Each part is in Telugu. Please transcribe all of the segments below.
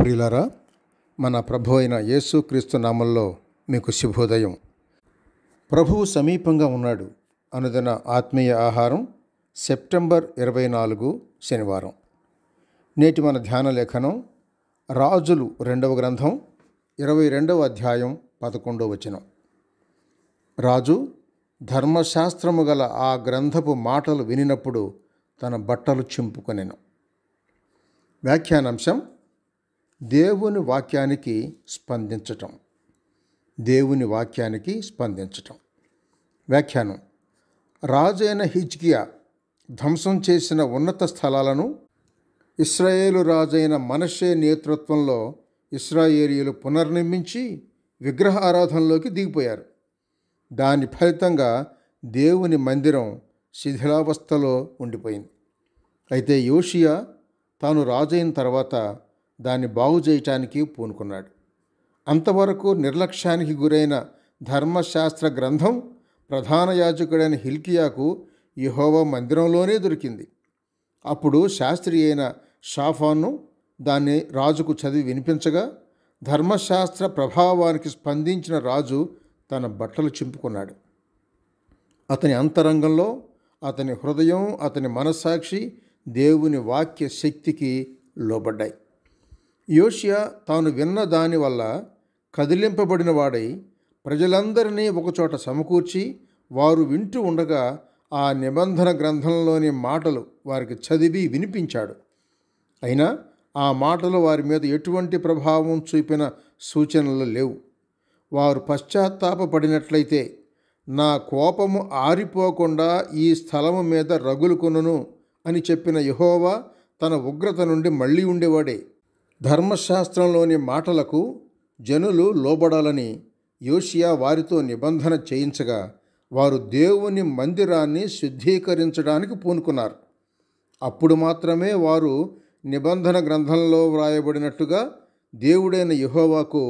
ప్రియులరా మన ప్రభు అయిన యేసుక్రీస్తు నామంలో మీకు శుభోదయం ప్రభువు సమీపంగా ఉన్నాడు అనుదిన ఆత్మీయ ఆహారం సెప్టెంబర్ ఇరవై నాలుగు శనివారం నేటి మన ధ్యాన లేఖనం రాజులు రెండవ గ్రంథం ఇరవై రెండవ అధ్యాయం పదకొండవ వచనం రాజు ధర్మశాస్త్రము గల ఆ గ్రంథపు మాటలు వినినప్పుడు తన బట్టలు చింపుకొనెను వ్యాఖ్యానాంశం దేవుని వాక్యానికి స్పందించటం దేవుని వాక్యానికి స్పందించటం వ్యాఖ్యానం రాజైన హిజ్కియా ధ్వంసం చేసిన ఉన్నత స్థలాలను ఇస్రాయేలు రాజైన మనషే నేతృత్వంలో ఇస్రాయేలీలు పునర్నిర్మించి విగ్రహ ఆరాధనలోకి దిగిపోయారు దాని ఫలితంగా దేవుని మందిరం శిథిలావస్థలో ఉండిపోయింది అయితే యోషియా తాను రాజైన తర్వాత దాన్ని బాగు చేయటానికి పూనుకున్నాడు అంతవరకు నిర్లక్ష్యానికి గురైన ధర్మశాస్త్ర గ్రంథం ప్రధాన యాజకుడైన హిల్కియాకు యహోవ మందిరంలోనే దొరికింది అప్పుడు శాస్త్రి అయిన షాఫాను దాన్ని రాజుకు చదివి వినిపించగా ధర్మశాస్త్ర ప్రభావానికి స్పందించిన రాజు తన బట్టలు చింపుకున్నాడు అతని అంతరంగంలో అతని హృదయం అతని మనస్సాక్షి దేవుని వాక్య శక్తికి లోబడ్డాయి యోషియా తాను విన్న దానివల్ల కదిలింపబడిన వాడై ప్రజలందరినీ ఒకచోట సమకూర్చి వారు వింటూ ఉండగా ఆ నిబంధన గ్రంథంలోని మాటలు వారికి చదివి వినిపించాడు అయినా ఆ మాటలు వారి మీద ఎటువంటి ప్రభావం చూపిన సూచనలు లేవు వారు పశ్చాత్తాపడినట్లయితే నా కోపము ఆరిపోకుండా ఈ స్థలము మీద రగులుకొనును అని చెప్పిన యహోవా తన ఉగ్రత నుండి మళ్ళీ ఉండేవాడే ధర్మశాస్త్రంలోని మాటలకు జనులు లోబడాలని యోషియా వారితో నిబంధన చేయించగా వారు దేవుని మందిరాన్ని శుద్ధీకరించడానికి పూనుకున్నారు అప్పుడు మాత్రమే వారు నిబంధన గ్రంథంలో వ్రాయబడినట్టుగా దేవుడైన యహోవాకు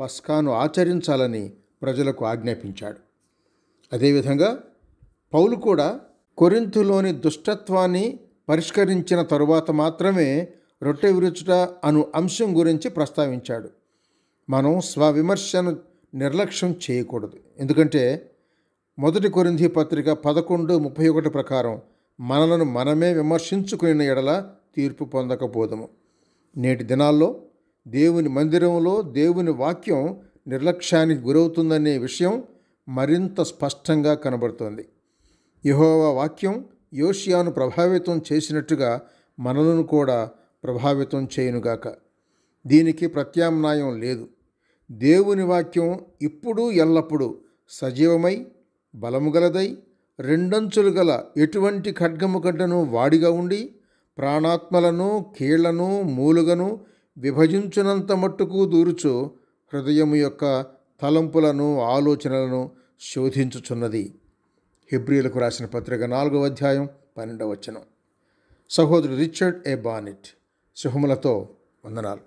పస్కాను ఆచరించాలని ప్రజలకు ఆజ్ఞాపించాడు అదేవిధంగా పౌలు కూడా కొరింతులోని దుష్టత్వాన్ని పరిష్కరించిన తరువాత మాత్రమే రొట్టె విరుచుట అను అంశం గురించి ప్రస్తావించాడు మనం స్వవిమర్శను నిర్లక్ష్యం చేయకూడదు ఎందుకంటే మొదటి కొరింది పత్రిక పదకొండు ముప్పై ఒకటి ప్రకారం మనలను మనమే విమర్శించుకునే ఎడల తీర్పు పొందకపోదము నేటి దినాల్లో దేవుని మందిరంలో దేవుని వాక్యం నిర్లక్ష్యానికి గురవుతుందనే విషయం మరింత స్పష్టంగా కనబడుతోంది యహోవా వాక్యం యోషియాను ప్రభావితం చేసినట్టుగా మనలను కూడా ప్రభావితం చేయనుగాక దీనికి ప్రత్యామ్నాయం లేదు దేవుని వాక్యం ఇప్పుడు ఎల్లప్పుడూ సజీవమై బలము గలదై రెండంచులు గల ఎటువంటి ఖడ్గము గడ్డను వాడిగా ఉండి ప్రాణాత్మలను కీళ్లను మూలుగను విభజించునంత మట్టుకు దూరుచు హృదయము యొక్క తలంపులను ఆలోచనలను శోధించుచున్నది హిబ్రిలకు రాసిన పత్రిక నాలుగవ అధ్యాయం పన్నెండవచనం సహోదరు రిచర్డ్ ఏ బానెట్ శుభములతో వందనాలు